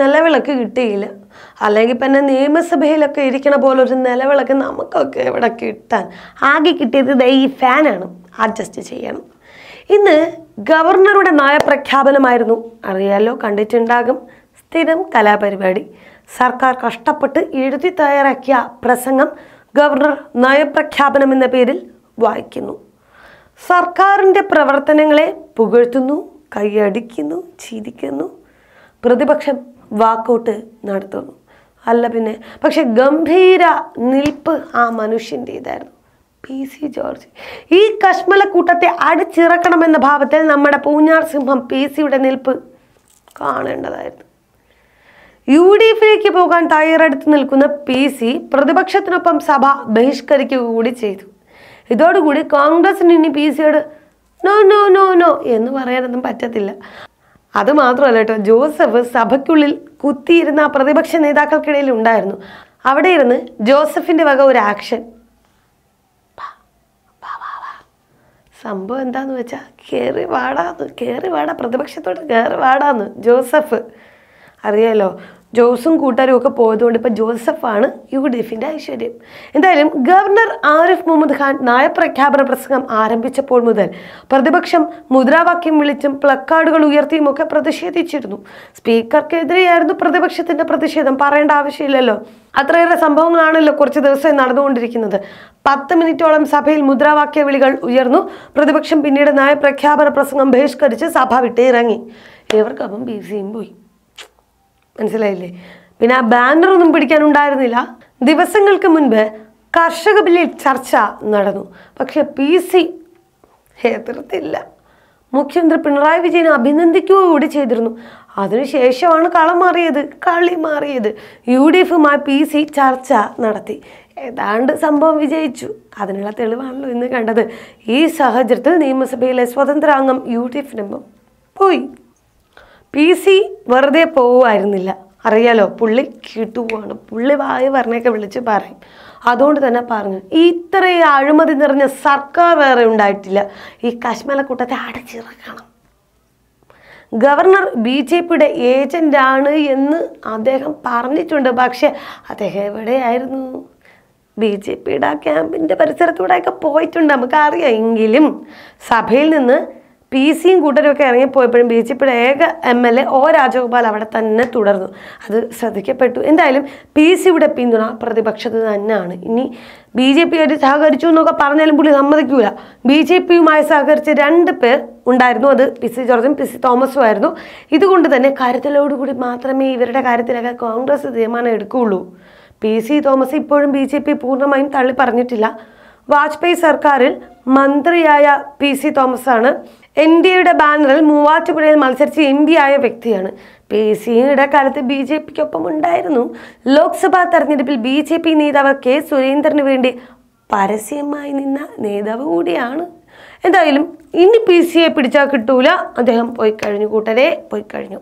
നിലവിളക്ക് കിട്ടിയില്ല അല്ലെങ്കിൽ പിന്നെ നിയമസഭയിലൊക്കെ ഇരിക്കണ പോലെ ഒരു നിലവിളക്ക് നമുക്കൊക്കെ ഇവിടെ കിട്ടാൻ ആകെ കിട്ടിയത് ദേ ഈ ഫാനാണ് അഡ്ജസ്റ്റ് ചെയ്യണം ഇന്ന് ഗവർണറുടെ നയപ്രഖ്യാപനമായിരുന്നു അറിയാലോ കണ്ടിട്ടുണ്ടാകും സ്ഥിരം കലാപരിപാടി സർക്കാർ കഷ്ടപ്പെട്ട് എഴുതി തയ്യാറാക്കിയ പ്രസംഗം ഗവർണർ നയപ്രഖ്യാപനം എന്ന പേരിൽ വായിക്കുന്നു സർക്കാരിൻ്റെ പ്രവർത്തനങ്ങളെ പുകഴ്ത്തുന്നു കൈയടിക്കുന്നു ചിരിക്കുന്നു പ്രതിപക്ഷം വാക്കൗട്ട് നടത്തുന്നു അല്ല പിന്നെ പക്ഷെ ഗംഭീര നിൽപ്പ് ആ മനുഷ്യൻ്റെ ഇതായിരുന്നു പി സി ജോർജ് ഈ കശ്മലക്കൂട്ടത്തെ അടിച്ചിറക്കണമെന്ന ഭാവത്തിൽ നമ്മുടെ പൂഞ്ഞാർ സിംഹം പി സിയുടെ നിൽപ്പ് കാണേണ്ടതായിരുന്നു യു ഡി എഫിലേക്ക് പോകാൻ തയ്യാറെടുത്ത് നിൽക്കുന്ന പി സി പ്രതിപക്ഷത്തിനൊപ്പം സഭ ബഹിഷ്കരിക്കുക കൂടി ചെയ്തു ഇതോടുകൂടി കോൺഗ്രസിന് ഇനി പി സിയോട് നോ നോ നോ നോ എന്ന് പറയാനൊന്നും പറ്റത്തില്ല അത് മാത്രമല്ല കേട്ടോ ജോസഫ് സഭയ്ക്കുള്ളിൽ കുത്തിയിരുന്ന പ്രതിപക്ഷ നേതാക്കൾക്കിടയിൽ ഉണ്ടായിരുന്നു അവിടെ ഇരുന്ന് ജോസഫിൻ്റെ വക ഒരു ആക്ഷൻ സംഭവം എന്താന്ന് വെച്ചാൽ കയറി വാടാന്ന് കയറി വാടാ പ്രതിപക്ഷത്തോട് കയറി വാടാന്ന് ജോസഫ് അറിയാലോ ജോസും കൂട്ടുകാരും ഒക്കെ പോയതുകൊണ്ട് ഇപ്പം ജോസഫാണ് യു ഡിഎഫിൻ്റെ ഐശ്വര്യം എന്തായാലും ഗവർണർ ആരിഫ് മുഹമ്മദ് ഖാൻ നയപ്രഖ്യാപന പ്രസംഗം ആരംഭിച്ചപ്പോൾ മുതൽ പ്രതിപക്ഷം മുദ്രാവാക്യം വിളിച്ചും പ്ലക്കാർഡുകൾ ഉയർത്തിയും ഒക്കെ പ്രതിഷേധിച്ചിരുന്നു സ്പീക്കർക്കെതിരെയായിരുന്നു പ്രതിപക്ഷത്തിൻ്റെ പ്രതിഷേധം പറയേണ്ട ആവശ്യമില്ലല്ലോ അത്രയേറെ സംഭവങ്ങളാണല്ലോ കുറച്ച് ദിവസമായി നടന്നുകൊണ്ടിരിക്കുന്നത് പത്ത് മിനിറ്റോളം സഭയിൽ മുദ്രാവാക്യ വിളികൾ ഉയർന്നു പ്രതിപക്ഷം പിന്നീട് നയപ്രഖ്യാപന പ്രസംഗം ബഹിഷ്കരിച്ച് സഭ വിട്ടേ ഇറങ്ങി ഇവർക്കൊപ്പം ബി സിയും പോയി മനസ്സിലായില്ലേ പിന്നെ ആ ബാനറൊന്നും പിടിക്കാനുണ്ടായിരുന്നില്ല ദിവസങ്ങൾക്ക് മുൻപ് കർഷക ബില്ലിൽ ചർച്ച നടന്നു പക്ഷെ പി സി എതിർത്തില്ല മുഖ്യമന്ത്രി പിണറായി വിജയനെ അഭിനന്ദിക്കുക കൂടി ചെയ്തിരുന്നു അതിനുശേഷമാണ് കളം മാറിയത് കളി മാറിയത് യു ഡി എഫുമായി പി സി ചർച്ച നടത്തി ഏതാണ്ട് സംഭവം വിജയിച്ചു അതിനുള്ള തെളിവാണല്ലോ ഇന്ന് കണ്ടത് ഈ സാഹചര്യത്തിൽ നിയമസഭയിലെ സ്വതന്ത്ര അംഗം യു ഡി എഫിനൊപ്പം പോയി പി സി വെറുതെ പോവുമായിരുന്നില്ല അറിയാലോ പുള്ളി കിട്ടുവാണ് പുള്ളി വായി പറഞ്ഞൊക്കെ വിളിച്ച് പറയും അതുകൊണ്ട് തന്നെ പറഞ്ഞു ഇത്രയും അഴിമതി നിറഞ്ഞ സർക്കാർ വേറെ ഉണ്ടായിട്ടില്ല ഈ കശ്മലക്കൂട്ടത്തെ അടച്ചിറക്കണം ഗവർണർ ബി ജെ പിയുടെ ഏജൻ്റാണ് എന്ന് അദ്ദേഹം പറഞ്ഞിട്ടുണ്ട് പക്ഷേ അദ്ദേഹം എവിടെയായിരുന്നു ബി ജെ പിയുടെ ആ ക്യാമ്പിൻ്റെ പരിസരത്തൂടെയൊക്കെ പോയിട്ടുണ്ട് നമുക്കറിയാം എങ്കിലും സഭയിൽ നിന്ന് പി സിയും കൂട്ടരും ഒക്കെ ഇറങ്ങിപ്പോയപ്പോഴും ബി ജെ പിയുടെ ഏക M L A O Rajagopal അവിടെ തന്നെ തുടർന്നു അത് ശ്രദ്ധിക്കപ്പെട്ടു എന്തായാലും പി സിയുടെ പിന്തുണ പ്രതിപക്ഷത്ത് തന്നെയാണ് ഇനി ബി ജെ പി ആയിട്ട് സഹകരിച്ചു എന്നൊക്കെ പറഞ്ഞാലും പുള്ളി സമ്മതിക്കൂല ബി ജെ പിയുമായി സഹകരിച്ച രണ്ട് പേർ ഉണ്ടായിരുന്നു അത് പി സി ജോർജും പി സി തോമസും ആയിരുന്നു ഇതുകൊണ്ട് തന്നെ കരുതലോടുകൂടി മാത്രമേ ഇവരുടെ കാര്യത്തിലൊക്കെ കോൺഗ്രസ് തീരുമാനം എടുക്കുകയുള്ളൂ പി സി തോമസ് ഇപ്പോഴും ബി ജെ പി പൂർണ്ണമായും തള്ളി പറഞ്ഞിട്ടില്ല വാജ്പേയി സർക്കാരിൽ മന്ത്രിയായ പി സി തോമസാണ് എൻ ഡി എയുടെ ബാനറിൽ മൂവാറ്റുപുഴയിൽ മത്സരിച്ച് എം പി ആയ വ്യക്തിയാണ് പി സിയുടെ കാലത്ത് ബി ജെ പിക്കൊപ്പം ഉണ്ടായിരുന്നു ലോക്സഭാ തെരഞ്ഞെടുപ്പിൽ ബി ജെ പി നേതാവ് കെ സുരേന്ദ്രന് വേണ്ടി പരസ്യമായി നിന്ന നേതാവ് കൂടിയാണ് എന്തായാലും ഇനി പി സിയെ പിടിച്ചാൽ കിട്ടൂല അദ്ദേഹം പോയി കഴിഞ്ഞു കൂട്ടരെ പോയി കഴിഞ്ഞു